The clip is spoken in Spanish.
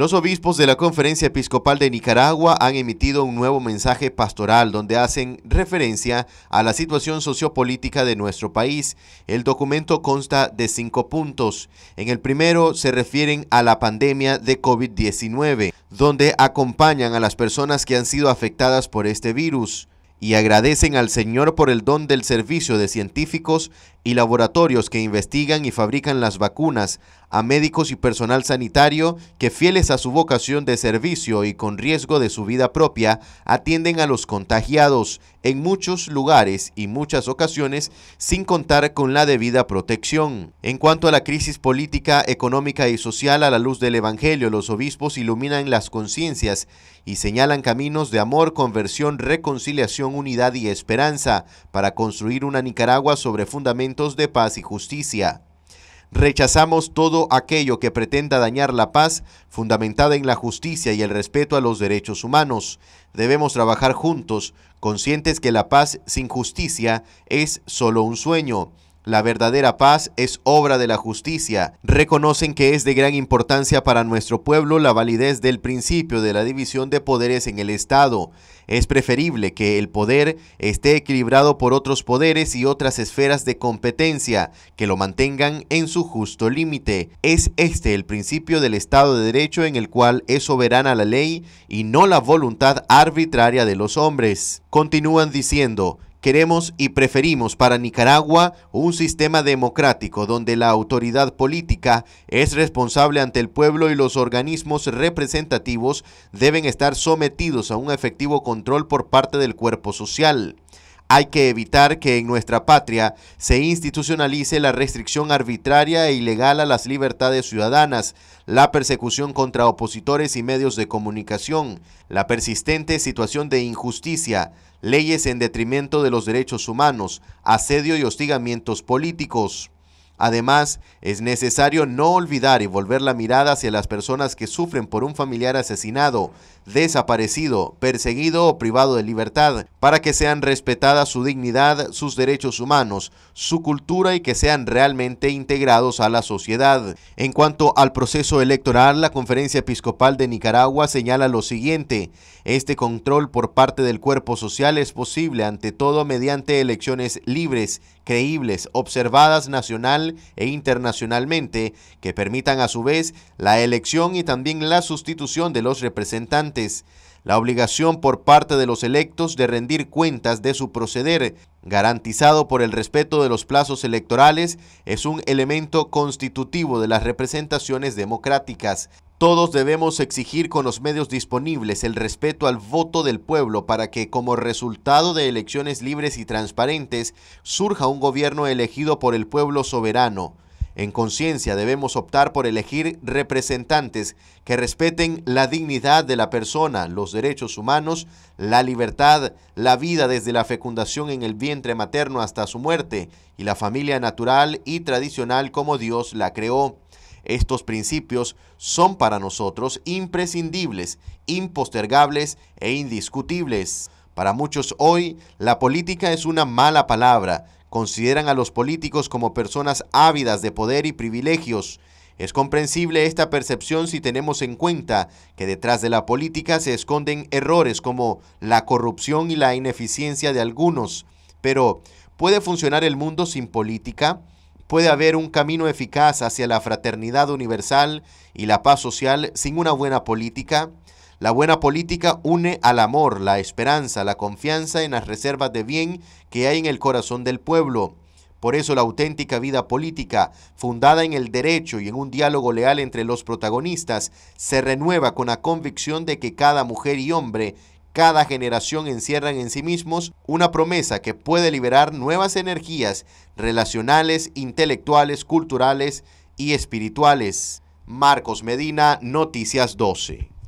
Los obispos de la Conferencia Episcopal de Nicaragua han emitido un nuevo mensaje pastoral donde hacen referencia a la situación sociopolítica de nuestro país. El documento consta de cinco puntos. En el primero se refieren a la pandemia de COVID-19, donde acompañan a las personas que han sido afectadas por este virus y agradecen al Señor por el don del servicio de científicos y laboratorios que investigan y fabrican las vacunas, a médicos y personal sanitario que fieles a su vocación de servicio y con riesgo de su vida propia, atienden a los contagiados en muchos lugares y muchas ocasiones sin contar con la debida protección. En cuanto a la crisis política, económica y social a la luz del Evangelio, los obispos iluminan las conciencias y señalan caminos de amor, conversión, reconciliación, unidad y esperanza para construir una Nicaragua sobre fundamentos de paz y justicia. Rechazamos todo aquello que pretenda dañar la paz fundamentada en la justicia y el respeto a los derechos humanos. Debemos trabajar juntos, conscientes que la paz sin justicia es solo un sueño la verdadera paz es obra de la justicia. Reconocen que es de gran importancia para nuestro pueblo la validez del principio de la división de poderes en el Estado. Es preferible que el poder esté equilibrado por otros poderes y otras esferas de competencia que lo mantengan en su justo límite. Es este el principio del Estado de Derecho en el cual es soberana la ley y no la voluntad arbitraria de los hombres. Continúan diciendo, Queremos y preferimos para Nicaragua un sistema democrático donde la autoridad política es responsable ante el pueblo y los organismos representativos deben estar sometidos a un efectivo control por parte del cuerpo social. Hay que evitar que en nuestra patria se institucionalice la restricción arbitraria e ilegal a las libertades ciudadanas, la persecución contra opositores y medios de comunicación, la persistente situación de injusticia, leyes en detrimento de los derechos humanos, asedio y hostigamientos políticos. Además, es necesario no olvidar y volver la mirada hacia las personas que sufren por un familiar asesinado, desaparecido, perseguido o privado de libertad, para que sean respetadas su dignidad, sus derechos humanos, su cultura y que sean realmente integrados a la sociedad. En cuanto al proceso electoral, la Conferencia Episcopal de Nicaragua señala lo siguiente, este control por parte del cuerpo social es posible ante todo mediante elecciones libres, creíbles, observadas nacional e internacionalmente, que permitan a su vez la elección y también la sustitución de los representantes la obligación por parte de los electos de rendir cuentas de su proceder, garantizado por el respeto de los plazos electorales, es un elemento constitutivo de las representaciones democráticas. Todos debemos exigir con los medios disponibles el respeto al voto del pueblo para que, como resultado de elecciones libres y transparentes, surja un gobierno elegido por el pueblo soberano. En conciencia debemos optar por elegir representantes que respeten la dignidad de la persona, los derechos humanos, la libertad, la vida desde la fecundación en el vientre materno hasta su muerte y la familia natural y tradicional como Dios la creó. Estos principios son para nosotros imprescindibles, impostergables e indiscutibles. Para muchos hoy, la política es una mala palabra consideran a los políticos como personas ávidas de poder y privilegios. Es comprensible esta percepción si tenemos en cuenta que detrás de la política se esconden errores como la corrupción y la ineficiencia de algunos. Pero, ¿puede funcionar el mundo sin política? ¿Puede haber un camino eficaz hacia la fraternidad universal y la paz social sin una buena política? La buena política une al amor, la esperanza, la confianza en las reservas de bien que hay en el corazón del pueblo. Por eso la auténtica vida política, fundada en el derecho y en un diálogo leal entre los protagonistas, se renueva con la convicción de que cada mujer y hombre, cada generación encierran en sí mismos una promesa que puede liberar nuevas energías relacionales, intelectuales, culturales y espirituales. Marcos Medina, Noticias 12.